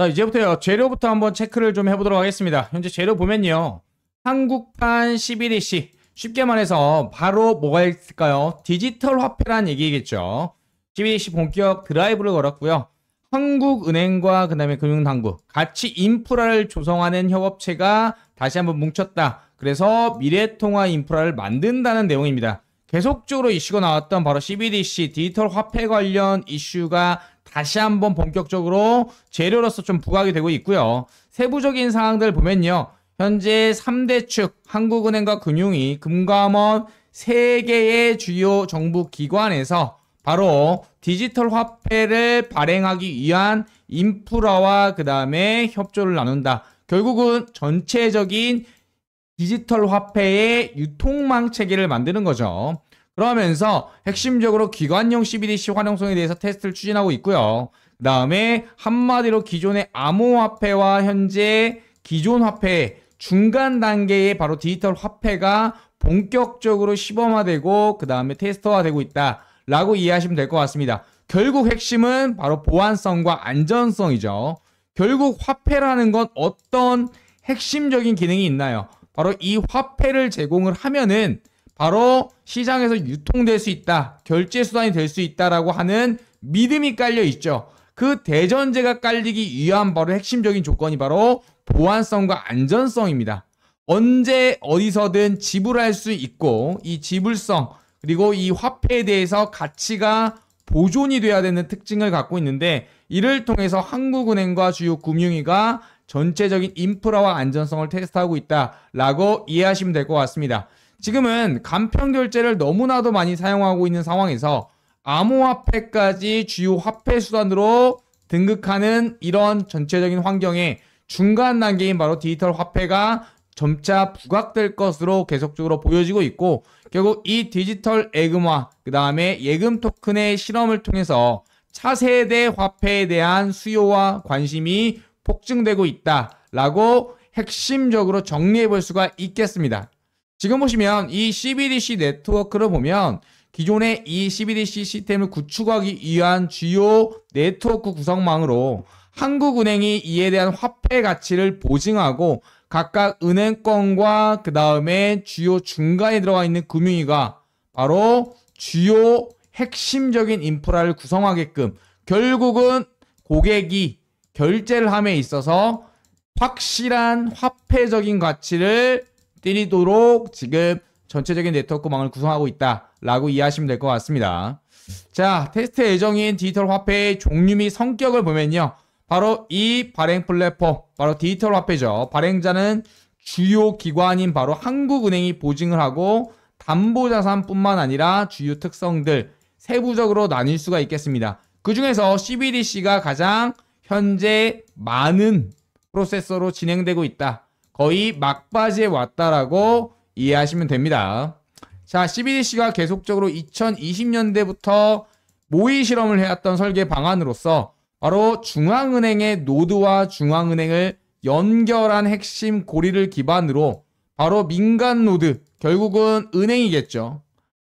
자 이제부터 요 재료부터 한번 체크를 좀 해보도록 하겠습니다 현재 재료 보면요 한국판 11EC 쉽게 말해서 바로 뭐가 있을까요 디지털 화폐란 얘기겠죠 11EC 본격 드라이브를 걸었고요 한국은행과 그 다음에 금융당국 같이 인프라를 조성하는 협업체가 다시 한번 뭉쳤다 그래서 미래통화 인프라를 만든다는 내용입니다 계속적으로 이슈가 나왔던 바로 CBDC 디지털 화폐 관련 이슈가 다시 한번 본격적으로 재료로서 좀 부각이 되고 있고요. 세부적인 사항들 보면요. 현재 3대 축 한국은행과 금융위, 금감원 3개의 주요 정부 기관에서 바로 디지털 화폐를 발행하기 위한 인프라와 그 다음에 협조를 나눈다. 결국은 전체적인 디지털 화폐의 유통망 체계를 만드는 거죠. 그러면서 핵심적으로 기관용 CBDC 활용성에 대해서 테스트를 추진하고 있고요. 그 다음에 한마디로 기존의 암호화폐와 현재 기존 화폐 중간 단계에 바로 디지털 화폐가 본격적으로 시범화되고 그 다음에 테스트화되고 있다 라고 이해하시면 될 것 같습니다. 결국 핵심은 바로 보안성과 안전성이죠. 결국 화폐라는 건 어떤 핵심적인 기능이 있나요? 바로 이 화폐를 제공을 하면은 바로 시장에서 유통될 수 있다, 결제 수단이 될 수 있다라고 하는 믿음이 깔려 있죠. 그 대전제가 깔리기 위한 바로 핵심적인 조건이 바로 보안성과 안전성입니다. 언제 어디서든 지불할 수 있고 이 지불성 그리고 이 화폐에 대해서 가치가 보존이 돼야 되는 특징을 갖고 있는데 이를 통해서 한국은행과 주요 금융위가 전체적인 인프라와 안전성을 테스트하고 있다라고 이해하시면 될 것 같습니다. 지금은 간편 결제를 너무나도 많이 사용하고 있는 상황에서 암호화폐까지 주요 화폐 수단으로 등극하는 이런 전체적인 환경에 중간 단계인 바로 디지털 화폐가 점차 부각될 것으로 계속적으로 보여지고 있고 결국 이 디지털 예금화 그 다음에 예금 토큰의 실험을 통해서 차세대 화폐에 대한 수요와 관심이 폭증되고 있다라고 핵심적으로 정리해 볼 수가 있겠습니다. 지금 보시면 이 CBDC 네트워크를 보면 기존의 이 CBDC 시스템을 구축하기 위한 주요 네트워크 구성망으로 한국은행이 이에 대한 화폐 가치를 보증하고 각각 은행권과 그 다음에 주요 중간에 들어가 있는 금융위가 바로 주요 핵심적인 인프라를 구성하게끔 결국은 고객이 결제를 함에 있어서 확실한 화폐적인 가치를 뛰도록 지금 전체적인 네트워크망을 구성하고 있다라고 이해하시면 될 것 같습니다. 자, 테스트 예정인 디지털 화폐의 종류 및 성격을 보면요. 바로 이 발행 플랫폼, 바로 디지털 화폐죠. 발행자는 주요 기관인 바로 한국은행이 보증을 하고 담보자산뿐만 아니라 주요 특성들 세부적으로 나뉠 수가 있겠습니다. 그 중에서 CBDC가 가장 현재 많은 프로세서로 진행되고 있다. 거의 막바지에 왔다라고 이해하시면 됩니다. 자, CBDC가 계속적으로 2020년대부터 모의 실험을 해왔던 설계 방안으로서 바로 중앙은행의 노드와 중앙은행을 연결한 핵심 고리를 기반으로 바로 민간 노드, 결국은 은행이겠죠.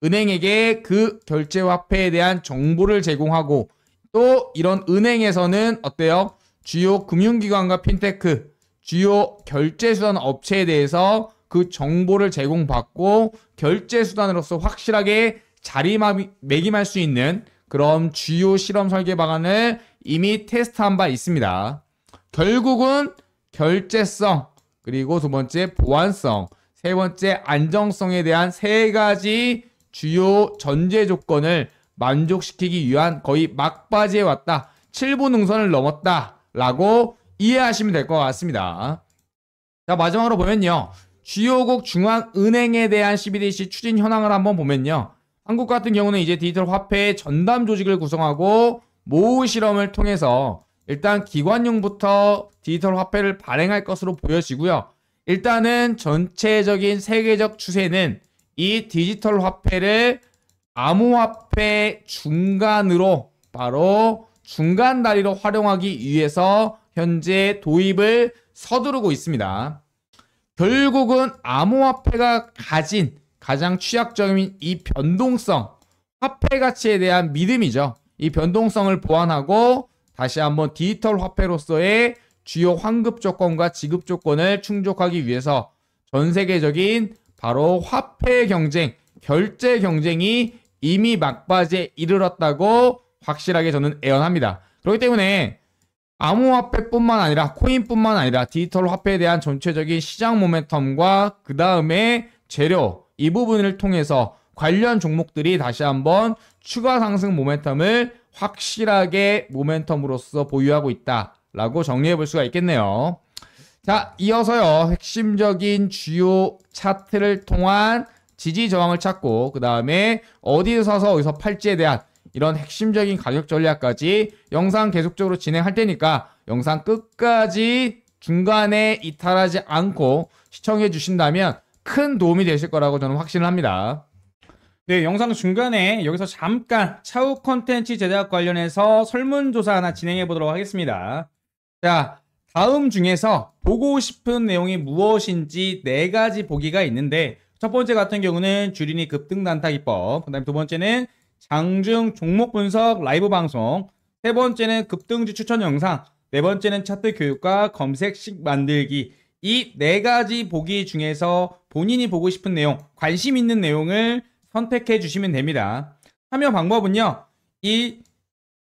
은행에게 그 결제화폐에 대한 정보를 제공하고 또 이런 은행에서는 어때요? 주요 금융기관과 핀테크, 주요 결제수단 업체에 대해서 그 정보를 제공받고 결제수단으로서 확실하게 자리매김할 수 있는 그런 주요 실험 설계 방안을 이미 테스트한 바 있습니다. 결국은 결제성, 그리고 두 번째 보안성, 세 번째 안정성에 대한 세 가지 주요 전제 조건을 만족시키기 위한 거의 막바지에 왔다. 7분 응선을 넘었다. 라고 이해하시면 될 것 같습니다. 자 마지막으로 보면요. 주요국 중앙은행에 대한 CBDC 추진 현황을 한번 보면요. 한국 같은 경우는 이제 디지털 화폐 의 전담 조직을 구성하고 모의 실험을 통해서 일단 기관용부터 디지털 화폐를 발행할 것으로 보여지고요. 일단은 전체적인 세계적 추세는 이 디지털 화폐를 암호화폐 중간으로 바로 중간 다리로 활용하기 위해서 현재 도입을 서두르고 있습니다. 결국은 암호화폐가 가진 가장 취약점인 이 변동성, 화폐 가치에 대한 믿음이죠. 이 변동성을 보완하고 다시 한번 디지털 화폐로서의 주요 환급 조건과 지급 조건을 충족하기 위해서 전 세계적인 바로 화폐 경쟁, 결제 경쟁이 이미 막바지에 이르렀다고 확실하게 저는 애언합니다. 그렇기 때문에 암호화폐뿐만 아니라 코인뿐만 아니라 디지털 화폐에 대한 전체적인 시장 모멘텀과 그 다음에 재료 이 부분을 통해서 관련 종목들이 다시 한번 추가 상승 모멘텀을 확실하게 모멘텀으로서 보유하고 있다라고 정리해 볼 수가 있겠네요. 자, 이어서요. 핵심적인 주요 차트를 통한 지지 저항을 찾고 그 다음에 어디에 서서 어디서 팔지에 대한 이런 핵심적인 가격 전략까지 영상 계속적으로 진행할 테니까 영상 끝까지 중간에 이탈하지 않고 시청해 주신다면 큰 도움이 되실 거라고 저는 확신을 합니다. 네, 영상 중간에 여기서 잠깐 차후 콘텐츠 제작 관련해서 설문조사 하나 진행해 보도록 하겠습니다. 자, 다음 중에서 보고 싶은 내용이 무엇인지 네 가지 보기가 있는데 첫 번째 같은 경우는 주린이 급등 난타기법, 그다음에 두 번째는 장중 종목 분석 라이브 방송, 세 번째는 급등주 추천 영상, 네 번째는 차트 교육과 검색식 만들기. 이 네 가지 보기 중에서 본인이 보고 싶은 내용, 관심 있는 내용을 선택해 주시면 됩니다. 참여 방법은요. 이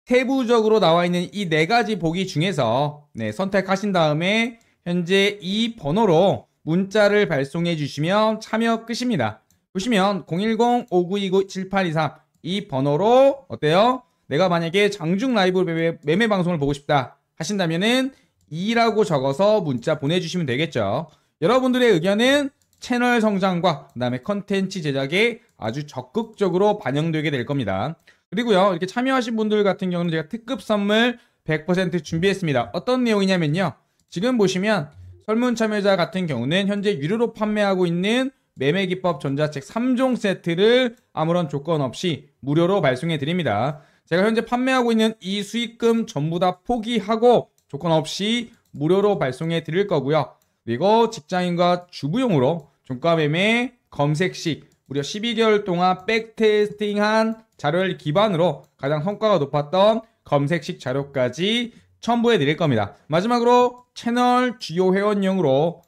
세부적으로 나와 있는 이 네 가지 보기 중에서 네, 선택하신 다음에 현재 이 번호로 문자를 발송해 주시면 참여 끝입니다. 보시면 010-5929-7823이 번호로 어때요? 내가 만약에 장중 라이브 매매, 매매 방송을 보고 싶다 하신다면은 2라고 적어서 문자 보내주시면 되겠죠. 여러분들의 의견은 채널 성장과 그다음에 컨텐츠 제작에 아주 적극적으로 반영되게 될 겁니다. 그리고요 이렇게 참여하신 분들 같은 경우는 제가 특급 선물 100% 준비했습니다. 어떤 내용이냐면요 지금 보시면 설문 참여자 같은 경우는 현재 유료로 판매하고 있는 매매기법 전자책 3종 세트를 아무런 조건 없이 무료로 발송해 드립니다. 제가 현재 판매하고 있는 이 수익금 전부 다 포기하고 조건 없이 무료로 발송해 드릴 거고요. 그리고 직장인과 주부용으로 종가 매매 검색식 무려 12개월 동안 백테스팅한 자료를 기반으로 가장 성과가 높았던 검색식 자료까지 첨부해 드릴 겁니다. 마지막으로 채널 주요 회원용으로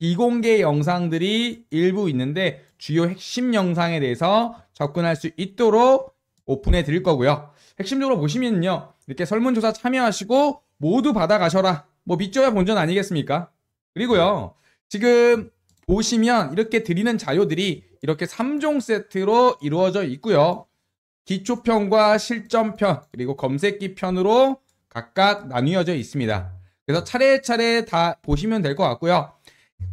이공개 영상들이 일부 있는데 주요 핵심 영상에 대해서 접근할 수 있도록 오픈해 드릴 거고요. 핵심적으로 보시면요. 이렇게 설문조사 참여하시고 모두 받아가셔라. 뭐 믿져야 본전 아니겠습니까? 그리고요. 지금 보시면 이렇게 드리는 자료들이 이렇게 3종 세트로 이루어져 있고요. 기초편과 실전편 그리고 검색기편으로 각각 나뉘어져 있습니다. 그래서 차례차례 다 보시면 될 것 같고요.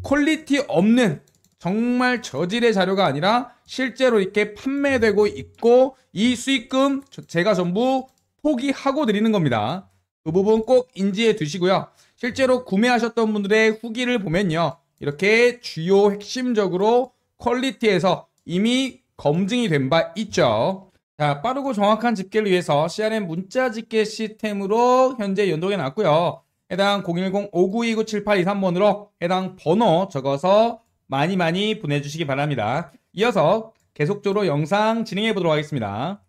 퀄리티 없는 정말 저질의 자료가 아니라 실제로 이렇게 판매되고 있고 이 수익금 제가 전부 포기하고 드리는 겁니다. 그 부분 꼭 인지해 두시고요. 실제로 구매하셨던 분들의 후기를 보면요. 이렇게 주요 핵심적으로 퀄리티에서 이미 검증이 된 바 있죠. 자, 빠르고 정확한 집계를 위해서 CRM 문자 집계 시스템으로 현재 연동해 놨고요. 해당 010-5929-7823번으로 해당 번호 적어서 많이 많이 보내주시기 바랍니다. 이어서 계속적으로 영상 진행해 보도록 하겠습니다.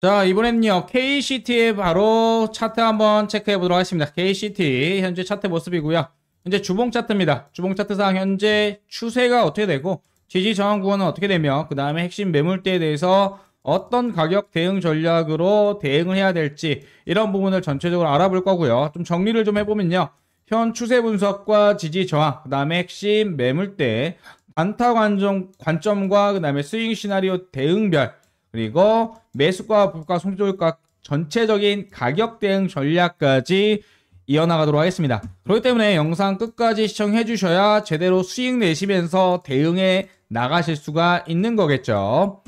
자 이번에는요 KCT의 바로 차트 한번 체크해 보도록 하겠습니다. KCT 현재 차트 모습이고요. 현재 주봉 차트입니다. 주봉 차트상 현재 추세가 어떻게 되고 지지 저항 구간은 어떻게 되며 그 다음에 핵심 매물대에 대해서 어떤 가격 대응 전략으로 대응을 해야 될지 이런 부분을 전체적으로 알아볼 거고요. 좀 정리를 좀 해보면요. 현 추세 분석과 지지 저항, 그 다음에 핵심 매물대, 단타 관점, 관점과 그 다음에 스윙 시나리오 대응별, 그리고 매수과 부가 송조율과 전체적인 가격 대응 전략까지 이어나가도록 하겠습니다. 그렇기 때문에 영상 끝까지 시청해 주셔야 제대로 수익 내시면서 대응해 나가실 수가 있는 거겠죠.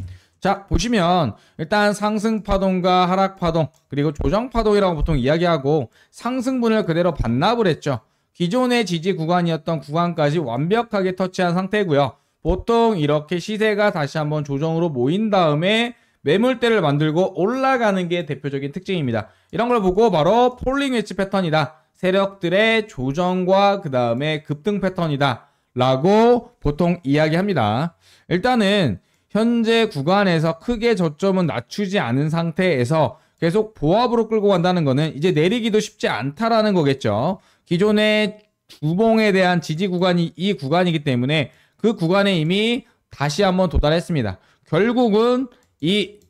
자, 보시면 일단 상승 파동과 하락 파동 그리고 조정 파동이라고 보통 이야기하고 상승분을 그대로 반납을 했죠. 기존의 지지 구간이었던 구간까지 완벽하게 터치한 상태고요. 보통 이렇게 시세가 다시 한번 조정으로 모인 다음에 매물대를 만들고 올라가는 게 대표적인 특징입니다. 이런 걸 보고 바로 폴링 웨치 패턴이다. 세력들의 조정과 그 다음에 급등 패턴이다. 라고 보통 이야기합니다. 일단은 현재 구간에서 크게 저점은 낮추지 않은 상태에서 계속 보합으로 끌고 간다는 거는 이제 내리기도 쉽지 않다라는 거겠죠. 기존의 주봉에 대한 지지 구간이 이 구간이기 때문에 그 구간에 이미 다시 한번 도달했습니다. 결국은 이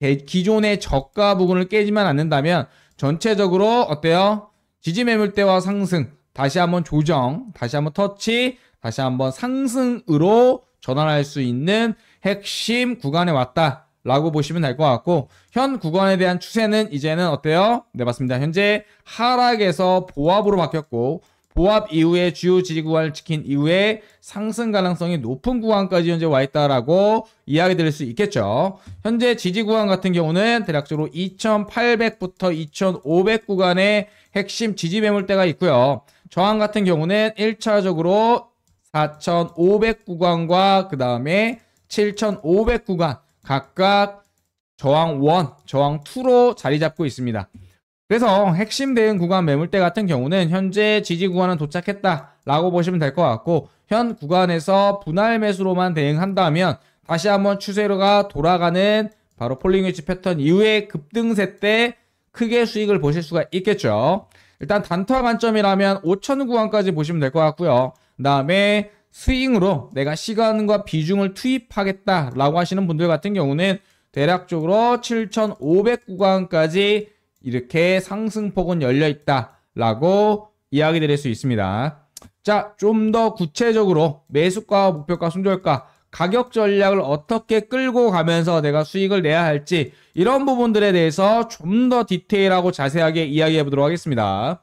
기존의 저가 부분을 깨지만 않는다면 전체적으로 어때요? 지지 매물대와 상승, 다시 한번 조정, 다시 한번 터치, 다시 한번 상승으로 전환할 수 있는 핵심 구간에 왔다. 라고 보시면 될 것 같고 현 구간에 대한 추세는 이제는 어때요? 네 맞습니다. 현재 하락에서 보합으로 바뀌었고 보합 이후에 주요 지지구간을 지킨 이후에 상승 가능성이 높은 구간까지 현재 와 있다라고 이야기 드릴 수 있겠죠. 현재 지지구간 같은 경우는 대략적으로 2800부터 2500 구간의 핵심 지지 매물대가 있고요. 저항 같은 경우는 1차적으로 4500 구간과 그 다음에 7,500구간 각각 저항 1, 저항 2로 자리 잡고 있습니다. 그래서 핵심 대응 구간 매물대 같은 경우는 현재 지지 구간은 도착했다 라고 보시면 될 것 같고 현 구간에서 분할 매수로만 대응한다면 다시 한번 추세로가 돌아가는 바로 폴링위치 패턴 이후의 급등세 때 크게 수익을 보실 수가 있겠죠. 일단 단타 관점이라면 5 0 0 구간까지 보시면 될 것 같고요. 그 다음에 스윙으로 내가 시간과 비중을 투입하겠다라고 하시는 분들 같은 경우는 대략적으로 7,500구간까지 이렇게 상승폭은 열려있다라고 이야기 드릴 수 있습니다. 자, 좀 더 구체적으로 매수가, 목표가, 순절가 가격 전략을 어떻게 끌고 가면서 내가 수익을 내야 할지 이런 부분들에 대해서 좀 더 디테일하고 자세하게 이야기해 보도록 하겠습니다.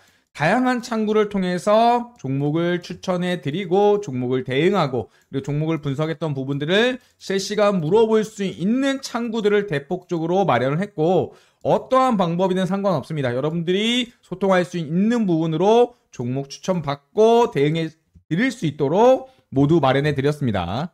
다양한 창구를 통해서 종목을 추천해 드리고 종목을 대응하고 그리고 종목을 분석했던 부분들을 실시간 물어볼 수 있는 창구들을 대폭적으로 마련을 했고 어떠한 방법이든 상관없습니다. 여러분들이 소통할 수 있는 부분으로 종목 추천받고 대응해 드릴 수 있도록 모두 마련해 드렸습니다.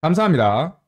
감사합니다.